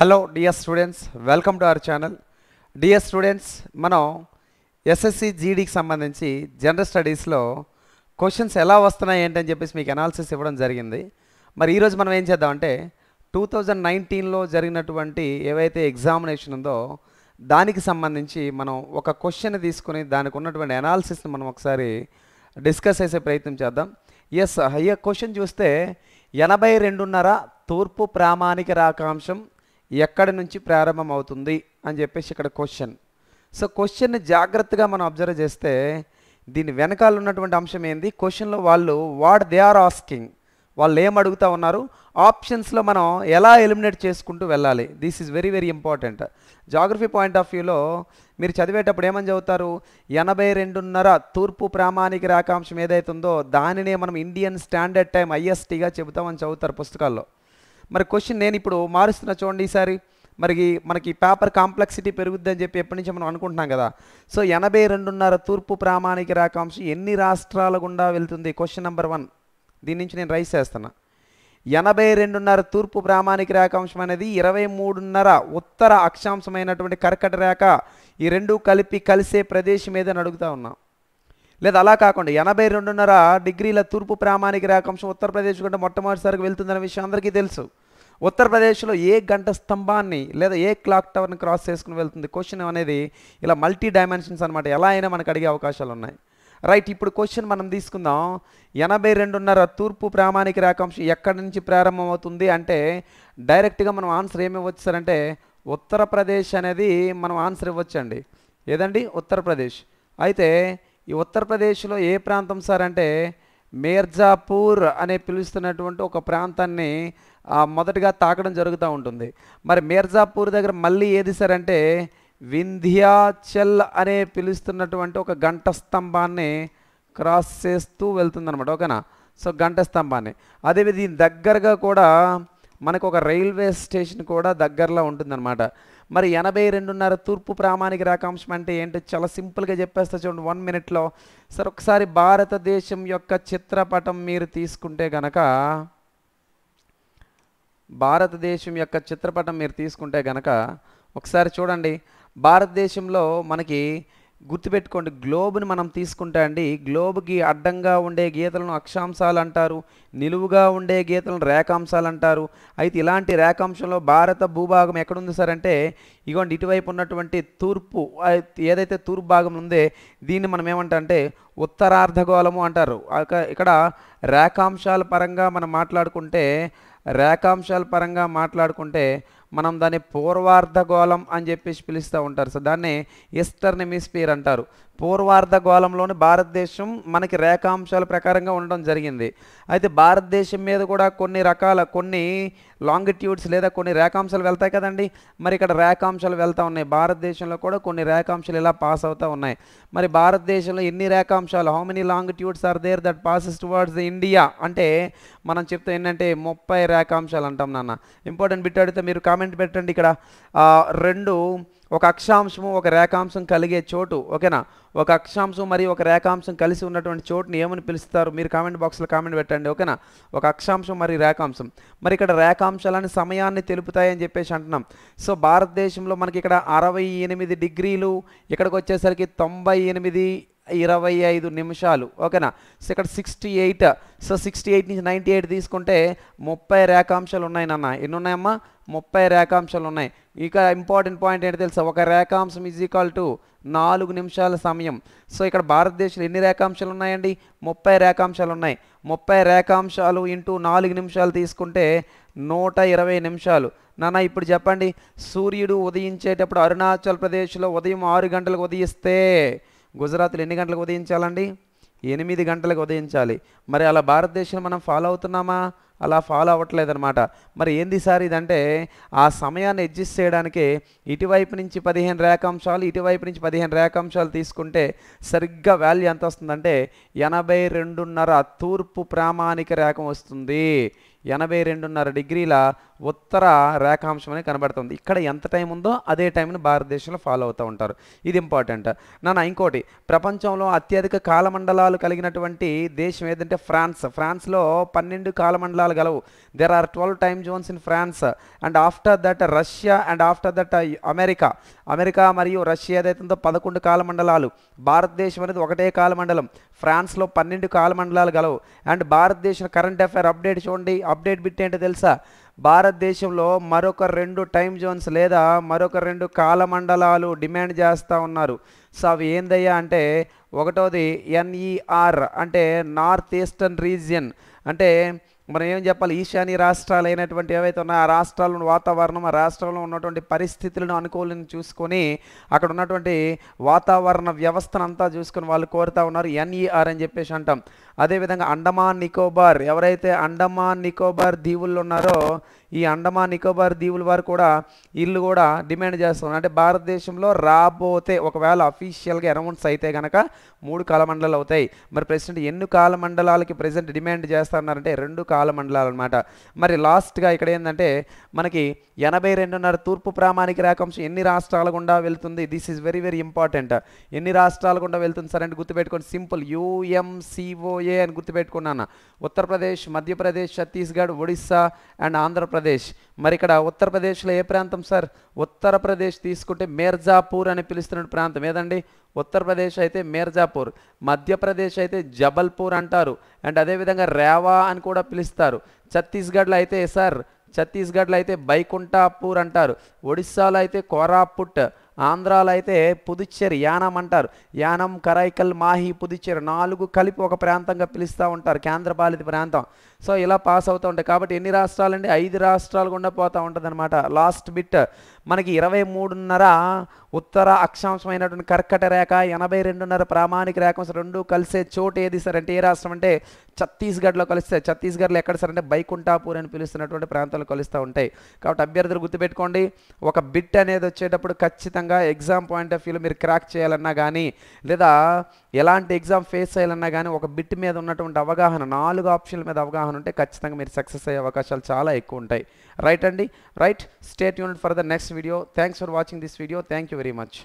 hello DS students welcome to our channel DS students మనం SSC జీడీకి సంబంధించి general స్టడీస్లో క్వశ్చన్స్ ఎలా వస్తున్నాయి ఏంటని చెప్పేసి మీకు అనాలిసిస్ ఇవ్వడం జరిగింది మరి ఈరోజు మనం ఏం చేద్దామంటే టూ థౌజండ్ నైన్టీన్లో జరిగినటువంటి ఏవైతే ఎగ్జామినేషన్ ఉందో దానికి సంబంధించి మనం ఒక క్వశ్చన్ తీసుకుని దానికి ఉన్నటువంటి అనాలిసిస్ని మనం ఒకసారి డిస్కస్ చేసే ప్రయత్నం చేద్దాం ఎస్ అయ్యే క్వశ్చన్ చూస్తే ఎనభై రెండున్నర తూర్పు ప్రామాణిక రాకాంశం ఎక్కడి నుంచి ప్రారంభమవుతుంది అని చెప్పేసి ఇక్కడ క్వశ్చన్ సో క్వశ్చన్ని జాగ్రత్తగా మనం అబ్జర్వ్ చేస్తే దీని వెనకాల ఉన్నటువంటి అంశం ఏంది క్వశ్చన్లో వాళ్ళు వాట్ దే ఆర్ ఆస్కింగ్ వాళ్ళు ఏం అడుగుతూ ఉన్నారు ఆప్షన్స్లో మనం ఎలా ఎలిమినేట్ చేసుకుంటూ వెళ్ళాలి this is very very important geography point of వ్యూలో మీరు చదివేటప్పుడు ఏమని చదువుతారు ఎనభై రెండున్నర తూర్పు ప్రామాణిక రేఖాంశం ఏదైతుందో దానినే మనం ఇండియన్ స్టాండర్డ్ టైం ఐఎస్టీగా చెబుతామని చదువుతారు పుస్తకాల్లో మరి క్వశ్చన్ నేను ఇప్పుడు మారుస్తున్నా చూడండి ఈసారి మరి మనకి పేపర్ కాంప్లెక్సిటీ పెరుగుద్దని చెప్పి ఎప్పటి నుంచి మనం అనుకుంటున్నాం కదా సో ఎనభై రెండున్నర తూర్పు ప్రామాణిక రాకాంశం ఎన్ని రాష్ట్రాల గుండా వెళ్తుంది క్వశ్చన్ నెంబర్ వన్ దీని నుంచి నేను రైస్ చేస్తున్నా ఎనభై రెండున్నర తూర్పు ప్రామాణిక రేఖాంశం అనేది ఇరవై మూడున్నర ఉత్తర అక్షాంశమైనటువంటి కర్కట రేఖ ఈ రెండు కలిపి కలిసే ప్రదేశం ఏదని అడుగుతా ఉన్నాం లేదా అలా కాకుండా ఎనభై రెండున్నర డిగ్రీల తూర్పు ప్రామాణిక రేఖాంశం ఉత్తరప్రదేశ్ కంటే మొట్టమొదటిసారికి వెళ్తుందనే విషయం అందరికీ తెలుసు ఉత్తరప్రదేశ్లో ఏ గంట స్తంభాన్ని లేదా ఏ క్లాక్ టవర్ని క్రాస్ చేసుకుని వెళ్తుంది క్వశ్చన్ అనేది ఇలా మల్టీ డైమెన్షన్స్ అనమాట ఎలా అయినా మనకు అడిగే అవకాశాలు ఉన్నాయి రైట్ ఇప్పుడు క్వశ్చన్ మనం తీసుకుందాం ఎనభై రెండున్నర తూర్పు ప్రామాణిక రేఖాంశం ఎక్కడి నుంచి ప్రారంభమవుతుంది అంటే డైరెక్ట్గా మనం ఆన్సర్ ఏమి ఇవ్వచ్చారంటే ఉత్తరప్రదేశ్ అనేది మనం ఆన్సర్ ఇవ్వచ్చండి ఏదండి ఉత్తరప్రదేశ్ అయితే ఈ ఉత్తరప్రదేశ్లో ఏ ప్రాంతం సార్ అంటే మీర్జాపూర్ అనే పిలుస్తున్నటువంటి ఒక ప్రాంతాన్ని మొదటగా తాకడం జరుగుతూ ఉంటుంది మరి మీర్జాపూర్ దగ్గర మళ్ళీ ఏది సార్ అంటే వింధ్యాచల్ అనే పిలుస్తున్నటువంటి ఒక గంట స్తంభాన్ని క్రాస్ చేస్తూ వెళ్తుందనమాట ఓకేనా సో గంట స్తంభాన్ని అదే దీని దగ్గరగా కూడా మనకు ఒక రైల్వే స్టేషన్ కూడా దగ్గరలో ఉంటుందన్నమాట మరి ఎనభై రెండున్నర తూర్పు ప్రామాణిక రేఖాంశం అంటే ఏంటో చాలా సింపుల్గా చెప్పేస్తా చూడండి వన్ మినిట్లో సార్ ఒకసారి భారతదేశం యొక్క చిత్రపటం మీరు తీసుకుంటే గనక భారతదేశం యొక్క చిత్రపటం మీరు తీసుకుంటే గనక ఒకసారి చూడండి భారతదేశంలో మనకి గుర్తుపెట్టుకోండి గ్లోబ్ని మనం తీసుకుంటా అండి గ్లోబ్కి అడ్డంగా ఉండే గీతలను అక్షాంశాలు అంటారు నిలువుగా ఉండే గీతలను రేఖాంశాలు అంటారు అయితే ఇలాంటి రేఖాంశంలో భారత భూభాగం ఎక్కడుంది సార్ అంటే ఇగోండి ఇటువైపు ఉన్నటువంటి తూర్పు ఏదైతే తూర్పు భాగం ఉందే దీన్ని మనం ఏమంటా అంటే ఉత్తరార్ధగోళము అంటారు ఇక్కడ రేఖాంశాల పరంగా మనం మాట్లాడుకుంటే రేఖాంశాల పరంగా మాట్లాడుకుంటే మనం దాన్ని పూర్వార్ధగోళం అని చెప్పేసి పిలుస్తూ ఉంటారు సో దాన్ని ఈస్టర్న్ హెమిస్ఫియర్ అంటారు పూర్వార్ధ గోళంలోని భారతదేశం మనకి రేఖాంశాల ప్రకారంగా ఉండడం జరిగింది అయితే భారతదేశం మీద కూడా కొన్ని రకాల కొన్ని లాంగిట్యూడ్స్ లేదా కొన్ని రేఖాంశాలు వెళ్తాయి కదండి మరి ఇక్కడ రేఖాంశాలు వెళ్తూ ఉన్నాయి భారతదేశంలో కూడా కొన్ని రేఖాంశాలు ఇలా పాస్ అవుతూ ఉన్నాయి మరి భారతదేశంలో ఎన్ని రేఖాంశాలు how many longitudes are there that passes towards India అంటే మనం చెప్తే ఏంటంటే ముప్పై రేఖాంశాలు అంటాం నాన్న ఇంపార్టెంట్ బిట్ అడితే మీరు కామెంట్ పెట్టండి ఇక్కడ రెండు ఒక అక్షాంశము ఒక రేఖాంశం కలిగే చోటు ఓకేనా ఒక అక్షాంశం మరియు ఒక రేఖాంశం కలిసి ఉన్నటువంటి చోటుని ఏమని పిలుస్తారు మీరు కామెంట్ బాక్స్లో కామెంట్ పెట్టండి ఓకేనా ఒక అక్షాంశం మరియు రేఖాంశం మరి ఇక్కడ రేఖాంశాలని సమయాన్ని తెలుపుతాయని చెప్పేసి అంటున్నాం సో భారతదేశంలో మనకి ఇక్కడ అరవై ఎనిమిది డిగ్రీలు ఇక్కడికి వచ్చేసరికి తొంభై ఎనిమిది ఇరవై ఐదు నిమిషాలు ఓకేనా సో ఇక్కడ sixty eight so sixty eight నుంచి నైంటీ ఎయిట్ తీసుకుంటే ముప్పై రేఖాంశాలు ఉన్నాయి నాన్న ఎన్ని ఉన్నాయమ్మా ముప్పై రేఖాంశాలు ఉన్నాయి ఇక ఇంపార్టెంట్ పాయింట్ ఏంటి తెలుసా ఒక రేఖాంశం ఈజ్ ఈక్వల్ టు నాలుగు నిమిషాల సమయం సో ఇక్కడ భారతదేశంలో ఎన్ని రేఖాంశాలు ఉన్నాయండి ముప్పై రేఖాంశాలు ఉన్నాయి ముప్పై రేఖాంశాలు ఇంటూ నాలుగు నిమిషాలు తీసుకుంటే నూట ఇరవై నిమిషాలు నాన్న ఇప్పుడు చెప్పండి సూర్యుడు ఉదయించేటప్పుడు అరుణాచల్ ప్రదేశ్లో ఉదయం ఆరు గంటలకు ఉదయిస్తే గుజరాత్లో ఎన్ని గంటలకు ఉదయించాలండి ఎనిమిది గంటలకు ఉదయించాలి మరి అలా భారతదేశం మనం ఫాలో అవుతున్నామా అలా ఫాలో అవ్వట్లేదనమాట మరి ఏంది సార్ ఇదంటే ఆ సమయాన్ని అడ్జస్ట్ చేయడానికి ఇటువైపు నుంచి పదిహేను రేఖాంశాలు ఇటువైపు నుంచి పదిహేను రేఖాంశాలు తీసుకుంటే సరిగ్గా వాల్యూ ఎంత వస్తుందంటే ఎనభై రెండున్నర తూర్పు ప్రామాణిక రేఖం వస్తుంది ఎనభై రెండున్నర డిగ్రీల ఉత్తర రేఖాంశం అనేది కనబడుతుంది ఇక్కడ ఎంత టైం ఉందో అదే టైంని భారతదేశంలో ఫాలో అవుతూ ఉంటారు ఇది ఇంపార్టెంట్ నాన్న ఇంకోటి ప్రపంచంలో అత్యధిక కాలమండలాలు కలిగినటువంటి దేశం ఏదంటే ఫ్రాన్స్ ఫ్రాన్స్లో పన్నెండు కాలమండలాలు గలవు there are twelve time zones in France and after that Russia and after that America America మరియు రష్యా ఏదైతే ఉందో పదకొండు కాలమండలాలు భారతదేశం అనేది ఒకటే కాలమండలం ఫ్రాన్స్లో పన్నెండు కాలమండలాలు గలవు అండ్ భారతదేశం కరెంట్ అఫైర్ అప్డేట్ చూడండి అప్డేట్ బిట్ ఏంటో తెలుసా భారతదేశంలో మరొక రెండు టైం జోన్స్ లేదా మరొక రెండు కాలమండలాలు డిమాండ్ చేస్తూ ఉన్నారు సో అవి ఏందయ్యా అంటే ఒకటోది ఎన్ఈఆర్ అంటే నార్త్ ఈస్టర్న్ రీజియన్ అంటే మనం ఏం చెప్పాలి ఈశాన్య రాష్ట్రాలు అయినటువంటి ఏవైతే ఉన్నాయో ఆ రాష్ట్రాలను వాతావరణం ఆ రాష్ట్రంలో ఉన్నటువంటి పరిస్థితులను అనుకూలం చూసుకొని అక్కడ ఉన్నటువంటి వాతావరణ వ్యవస్థను అంతా చూసుకొని వాళ్ళు కోరుతూ ఉన్నారు ఎన్ఈఆర్ అని చెప్పేసి అంటాం అదేవిధంగా అండమాన్ నికోబార్ ఎవరైతే అండమాన్ నికోబార్ దీవుల్లో ఉన్నారో ఈ అండమాన్ నికోబార్ దీవుల వారు కూడా ఇల్లు కూడా డిమాండ్ చేస్తున్నారు అంటే భారతదేశంలో రాబోతే ఒకవేళ అఫీషియల్గా అనౌన్స్ అయితే కనుక మూడు కాలమండలాలు అవుతాయి మరి ప్రెసిడెంట్ ఎన్ని కాలమండలాలకి ప్రెసిడెంట్ డిమాండ్ చేస్తారన్నారంటే రెండు కాలమండలాలు అనమాట మరి లాస్ట్గా ఇక్కడ ఏంటంటే మనకి ఎనభై రెండున్నర తూర్పు ప్రామాణిక రేఖాంశం ఎన్ని రాష్ట్రాల గుండా వెళ్తుంది this is very very important ఎన్ని రాష్ట్రాల గుండా వెళ్తుంది సరే అంటే గుర్తుపెట్టుకోండి సింపుల్ యూఎంసీఓ ఏ అని గుర్తుపెట్టుకున్నాను ఉత్తరప్రదేశ్ మధ్యప్రదేశ్ ఛత్తీస్గఢ్ ఒడిస్సా అండ్ ఆంధ్రప్రదేశ్ మరి ఇక్కడ ఉత్తరప్రదేశ్లో ఏ ప్రాంతం సార్ ఉత్తరప్రదేశ్ తీసుకుంటే మేర్జాపూర్ అని పిలుస్తున్న ప్రాంతం ఏదండి ఉత్తరప్రదేశ్ అయితే మేర్జాపూర్ మధ్యప్రదేశ్ అయితే జబల్పూర్ అంటారు అండ్ అదేవిధంగా రేవా అని కూడా పిలుస్తారు ఛత్తీస్గఢ్లో అయితే సార్ ఛత్తీస్గఢ్లో అయితే బైకుంఠాపూర్ అంటారు ఒడిస్సాలో అయితే కోరాపుట్ ఆంధ్రాలో అయితే పుదుచ్చేరి యానం అంటారు యానం కరైకల్ మాహి పుదుచ్చేరి నాలుగు కలిపి ఒక ప్రాంతంగా పిలుస్తూ ఉంటారు కేంద్రపాలిత ప్రాంతం సో ఇలా పాస్ అవుతూ ఉంటాయి కాబట్టి ఎన్ని రాష్ట్రాలండి ఐదు రాష్ట్రాలు గుండా పోతూ ఉంటుంది అనమాట లాస్ట్ బిట్ మనకి ఇరవై మూడున్నర ఉత్తర అక్షాంశమైనటువంటి కర్కట రేఖ ఎనభై రెండున్నర ప్రామాణిక రేఖ రెండు కలిసే చోటు ఏది సార్ అంటే ఏ రాష్ట్రం అంటే ఛత్తీస్గఢ్లో కలిస్తే ఛత్తీస్గఢ్లో ఎక్కడ సార్ అంటే బైకుంఠాపూర్ అని పిలుస్తున్నటువంటి ప్రాంతాలు కలుస్తూ ఉంటాయి కాబట్టి అభ్యర్థులు గుర్తుపెట్టుకోండి ఒక బిట్ అనేది వచ్చేటప్పుడు ఖచ్చితంగా ఎగ్జామ్ పాయింట్ ఆఫ్ వ్యూలో మీరు క్రాక్ చేయాలన్నా కానీ లేదా ఎలాంటి ఎగ్జామ్ ఫేస్ చేయాలన్నా కానీ ఒక బిట్ మీద ఉన్నటువంటి అవగాహన నాలుగు ఆప్షన్ల మీద అవగాహన ఉంటే ఖచ్చితంగా మీరు సక్సెస్ అయ్యే అవకాశాలు చాలా ఎక్కువ ఉంటాయి రైట్ అండి right state unit for the next video thanks for watching this video thank you very much